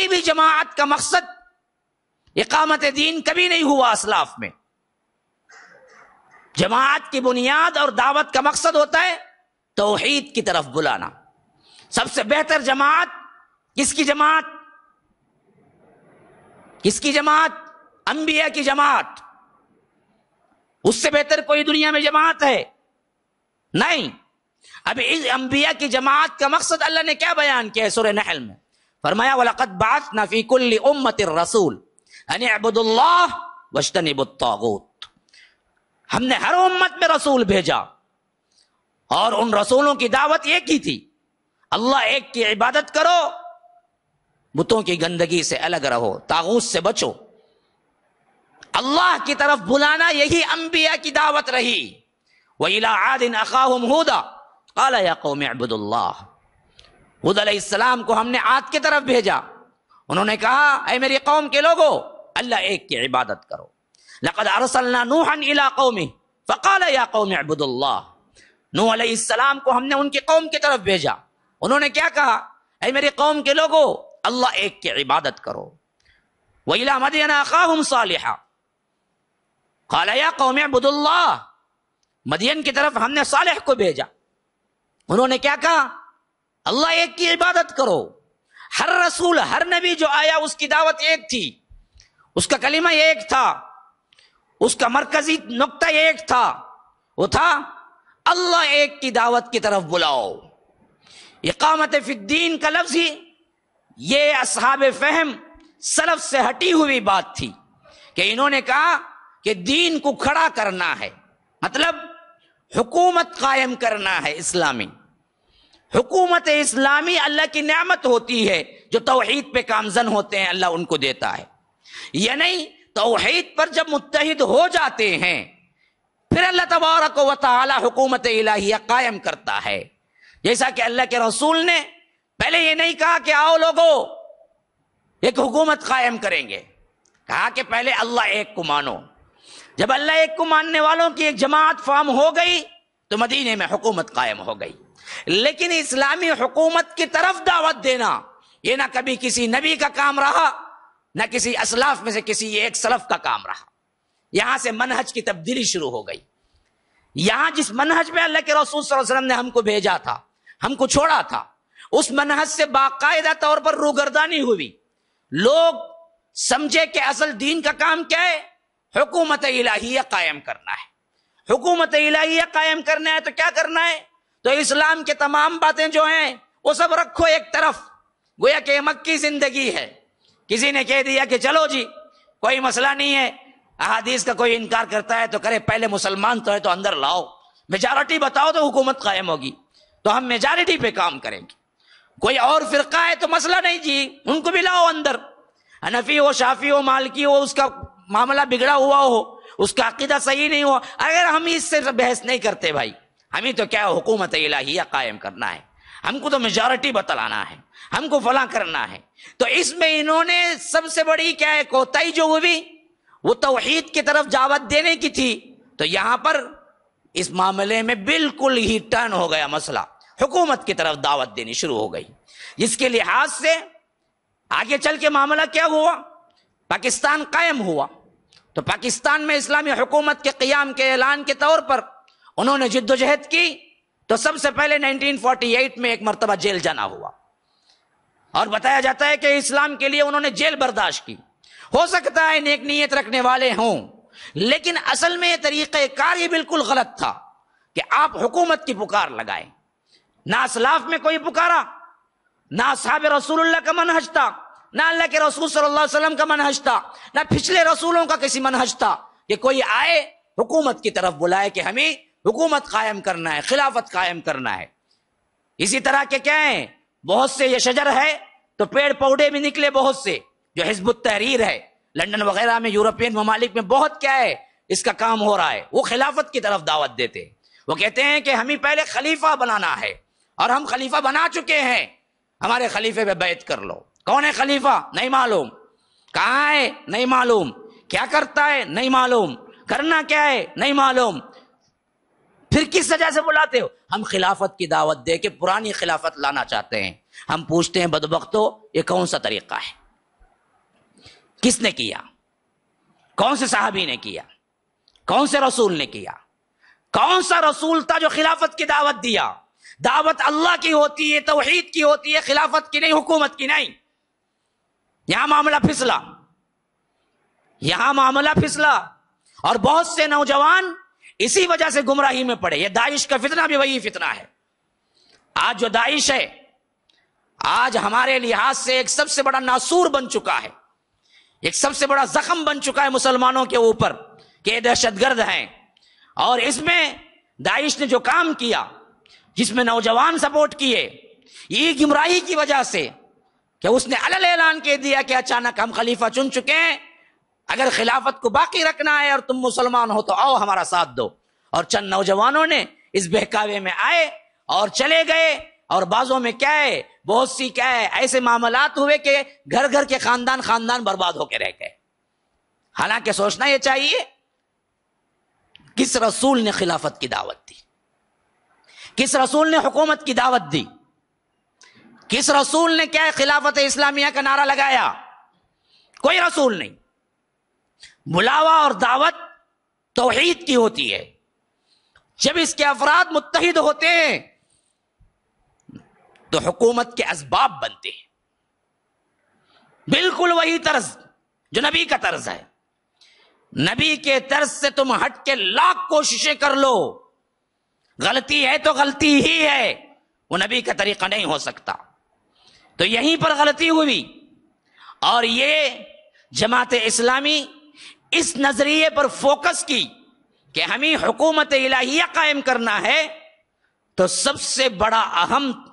कोई भी जमात का मकसद इकामत दीन कभी नहीं हुआ असलाफ में जमात की बुनियाद और दावत का मकसद होता है तोहहीद की तरफ बुलाना सबसे बेहतर जमात किसकी जमात किसकी जमात अंबिया की जमात उससे बेहतर कोई दुनिया में जमात है नहीं अभी इस अंबिया की जमात का मकसद अल्लाह ने क्या बयान किया है सुर नहल में फरमाया वलकत बात नफीकुल उम्मत रसूल हमने हर उम्मत में रसूल भेजा और उन रसूलों की दावत एक ही थी अल्लाह एक की इबादत करो बुतों की गंदगी से अलग रहो तागूत से बचो अल्लाह की तरफ बुलाना यही अंबिया की दावत रही वही आदिन अकाहम हुदा काला या कौम अबुदुल्लाह हुद अलैहिस्सलाम को हमने आद की तरफ भेजा उन्होंने कहा अरे मेरी कौम के लोगो अल्लाह एक की इबादत करो लकद अरसलना नूहन इला कौमी फ़काल या कौम अबुदुल्ला नूह अलैहिस्सलाम को हमने उनकी कौम की तरफ भेजा उन्होंने क्या कहा अरे मेरी कौम के लोगो अल्लाह एक की इबादत करो वहीला मदीना खाहम सालिहा या कौम अबुदुल्ला मदियन की तरफ हमने सालेह को भेजा उन्होंने क्या कहा अल्लाह एक की इबादत करो हर रसूल हर नबी जो आया उसकी दावत एक थी उसका कलीमा एक था उसका मरकजी नुकता एक था वो था अल्लाह एक की दावत की तरफ बुलाओ इकामत फिद्दीन का लफ्ज ही ये असहाब फहम सलफ से हटी हुई बात थी कि इन्होंने कहा कि दीन को खड़ा करना है मतलब हुकूमत कायम करना है इस्लामी हुकूमत इस्लामी अल्लाह की नियामत होती है जो तोहहीद पे कामजन होते हैं अल्लाह उनको देता है यह नहीं तोहहीद पर जब मुतहद हो जाते हैं फिर अल्लाह तबारक व ताली हुकूमत इलाहिया कायम करता है जैसा कि अल्लाह के रसूल ने पहले ये नहीं कहा कि आओ लोगो एक हुकूमत कायम करेंगे कहा कि पहले अल्लाह एक को मानो जब अल्लाह एक को मानने वालों की एक जमात फार्म हो गई तो मदीने में हुकूमत कायम हो गई लेकिन इस्लामी हुकूमत की तरफ दावत देना यह ना कभी किसी नबी का काम रहा ना किसी असलाफ में से किसी एक सलफ का काम रहा यहां से मनहज की तब्दीली शुरू हो गई यहां जिस मनहज में अल्लाह के रसूल वसल्लम ने हमको भेजा था हमको छोड़ा था उस मनहज से बाकायदा तौर पर रूगरदानी हुई लोग समझे कि असल दीन का काम क्या है हुकूमत इलाहिया कायम करना है हुकूमत इलाहिया कायम करना है तो क्या करना है तो इस्लाम के तमाम बातें जो हैं वो सब रखो एक तरफ गोया कि मक्की जिंदगी है किसी ने कह दिया कि चलो जी कोई मसला नहीं है अहादीस का कोई इनकार करता है तो करे पहले मुसलमान तो है तो अंदर लाओ मेजॉरिटी बताओ तो हुकूमत कायम होगी तो हम मेजॉरिटी पे काम करेंगे कोई और फिरका है तो मसला नहीं जी उनको भी लाओ अंदर हनफी हो शाफी हो मालकी हो उसका मामला बिगड़ा हुआ हो उसका अकीदा सही नहीं हुआ अगर हम इससे बहस नहीं करते भाई हमें तो क्या हुकूमत इलाहिया कायम करना है हमको तो मेजॉरिटी बतलाना है हमको फला करना है तो इसमें इन्होंने सबसे बड़ी क्या है कोताही जो हुई वो तोहहीद की तरफ जावत देने की थी तो यहां पर इस मामले में बिल्कुल ही टर्न हो गया मसला हुकूमत की तरफ दावत देनी शुरू हो गई इसके लिहाज से आगे चल के मामला क्या हुआ पाकिस्तान कायम हुआ तो पाकिस्तान में इस्लामी हुकूमत के क्याम के ऐलान के तौर पर उन्होंने जिद्दोजहद की तो सबसे पहले 1948 में एक मरतबा जेल जाना हुआ और बताया जाता है कि इस्लाम के लिए उन्होंने जेल बर्दाश्त की हो सकता है नेक नीयत रखने वाले हों लेकिन असल में कार ये बिल्कुल गलत था कि आप हुकूमत की पुकार लगाए ना असलाफ में कोई पुकारा ना साहब रसूल का मनहज था ना अल्लाह के रसूल सल्लल्लाहु अलैहि वसल्लम का मनहज था ना पिछले रसूलों का किसी मनहज था कि कोई आए हुकूमत की तरफ बुलाए कि हमें हुकूमत कायम करना है खिलाफत कायम करना है इसी तरह के क्या है बहुत से ये शजर है तो पेड़ पौधे भी निकले बहुत से जो हिजबुत तहरीर है लंदन वगैरह में यूरोपियन ममालिक में बहुत क्या है इसका काम हो रहा है वो खिलाफत की तरफ दावत देते हैं वो कहते हैं कि हमें पहले खलीफा बनाना है और हम खलीफा बना चुके हैं हमारे खलीफे पे बैत कर लो कौन है खलीफा नहीं मालूम कहाँ है नहीं मालूम क्या करता है नहीं मालूम करना क्या है नहीं मालूम फिर किस सजा से बुलाते हो हम खिलाफत की दावत दे के पुरानी खिलाफत लाना चाहते हैं हम पूछते हैं बदबकतो ये कौन सा तरीका है किसने किया कौन से साहबी ने किया कौन से रसूल ने किया कौन सा रसूल था जो खिलाफत की दावत दिया दावत अल्लाह की होती है तोहहीद की होती है खिलाफत की नहीं हुकूमत की नहीं यहां मामला फिसला यहां मामला फिसला और बहुत से नौजवान इसी वजह से गुमराही में पड़े ये दाइश का फितना भी वही फितना है आज जो दाइश है आज हमारे लिहाज से एक सबसे बड़ा नासूर बन चुका है एक सबसे बड़ा जख्म बन चुका है मुसलमानों के ऊपर के ये दहशतगर्द हैं और इसमें दाइश ने जो काम किया जिसमें नौजवान सपोर्ट किए ये गुमराही की वजह से क्या उसने अलग ऐलान के दिया कि अचानक हम खलीफा चुन चुके हैं अगर खिलाफत को बाकी रखना है और तुम मुसलमान हो तो आओ हमारा साथ दो और चंद नौजवानों ने इस बहकावे में आए और चले गए और बाजों में क्या है बहुत सी क्या है ऐसे मामलात हुए कि घर घर के खानदान खानदान बर्बाद होकर रह गए हालांकि सोचना यह चाहिए किस रसूल ने खिलाफत की दावत दी किस रसूल ने हुकूमत की दावत दी किस रसूल ने क्या खिलाफत इस्लामिया का नारा लगाया कोई रसूल नहीं बुलावा और दावत तोहहीद की होती है जब इसके अफराद मुतहद होते हैं तो हुकूमत के असबाब बनते हैं बिल्कुल वही तर्ज जो नबी का तर्ज है नबी के तर्ज से तुम हट के लाख कोशिशें कर लो गलती है तो गलती ही है वो नबी का तरीका नहीं हो सकता तो यहीं पर गलती हुई और ये जमात इस्लामी इस नजरिए पर फोकस की कि हमें हुकूमत इलाहिया कायम करना है तो सबसे बड़ा अहम